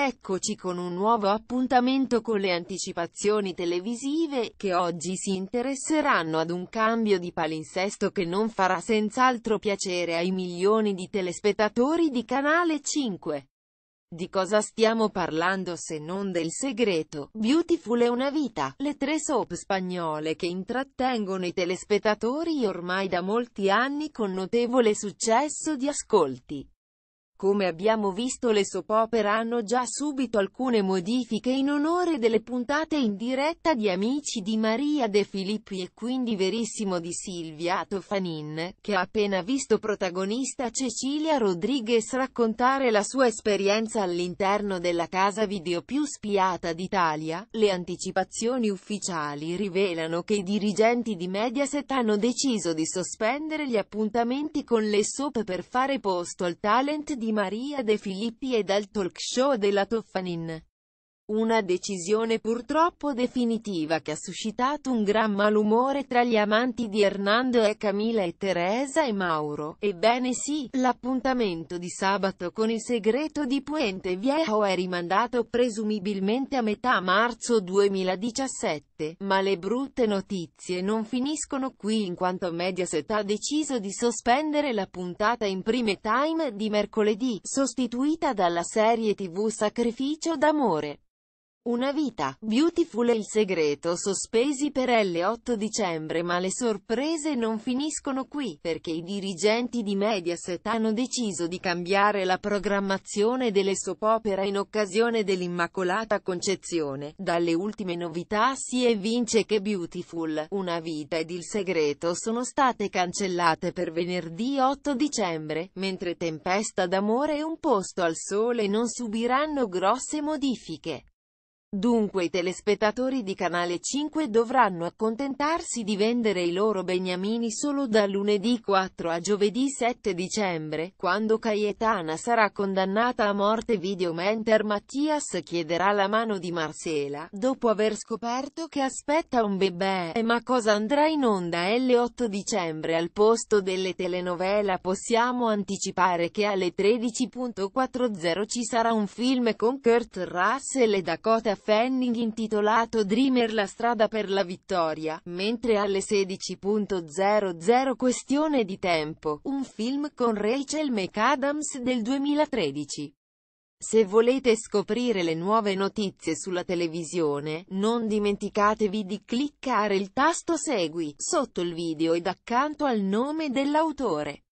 Eccoci con un nuovo appuntamento con le anticipazioni televisive, che oggi si interesseranno ad un cambio di palinsesto che non farà senz'altro piacere ai milioni di telespettatori di Canale 5. Di cosa stiamo parlando se non del segreto, Beautiful è una vita, le tre soap spagnole che intrattengono i telespettatori ormai da molti anni con notevole successo di ascolti. Come abbiamo visto le soap opera hanno già subito alcune modifiche in onore delle puntate in diretta di Amici di Maria De Filippi e quindi Verissimo di Silvia Tofanin, che ha appena visto protagonista Cecilia Rodriguez raccontare la sua esperienza all'interno della casa video più spiata d'Italia. Le anticipazioni ufficiali rivelano che i dirigenti di Mediaset hanno deciso di sospendere gli appuntamenti con le soap per fare posto al talent di di Maria De Filippi e dal talk show della Toffanin. Una decisione purtroppo definitiva che ha suscitato un gran malumore tra gli amanti di Hernando e Camila e Teresa e Mauro. Ebbene sì, l'appuntamento di sabato con il segreto di Puente Viejo è rimandato presumibilmente a metà marzo 2017 notte, ma le brutte notizie non finiscono qui in quanto Mediaset ha deciso di sospendere la puntata in prime time di mercoledì, sostituita dalla serie tv Sacrificio d'amore. Una vita, Beautiful e il segreto sospesi per L8 dicembre ma le sorprese non finiscono qui, perché i dirigenti di Mediaset hanno deciso di cambiare la programmazione delle soap opera in occasione dell'Immacolata Concezione. Dalle ultime novità si evince che Beautiful, Una vita ed il segreto sono state cancellate per venerdì 8 dicembre, mentre Tempesta d'amore e Un posto al sole non subiranno grosse modifiche. Dunque i telespettatori di Canale 5 dovranno accontentarsi di vendere i loro beniamini solo da lunedì 4 a giovedì 7 dicembre, quando Cayetana sarà condannata a morte video mentre Mattias chiederà la mano di Marcela, dopo aver scoperto che aspetta un bebè. E eh, ma cosa andrà in onda l'8 dicembre al posto delle telenovela? Possiamo anticipare che alle 13.40 ci sarà un film con Kurt Russell e Dakota Fanning intitolato Dreamer la strada per la vittoria, mentre alle 16.00 Questione di tempo, un film con Rachel McAdams del 2013. Se volete scoprire le nuove notizie sulla televisione, non dimenticatevi di cliccare il tasto Segui sotto il video ed accanto al nome dell'autore.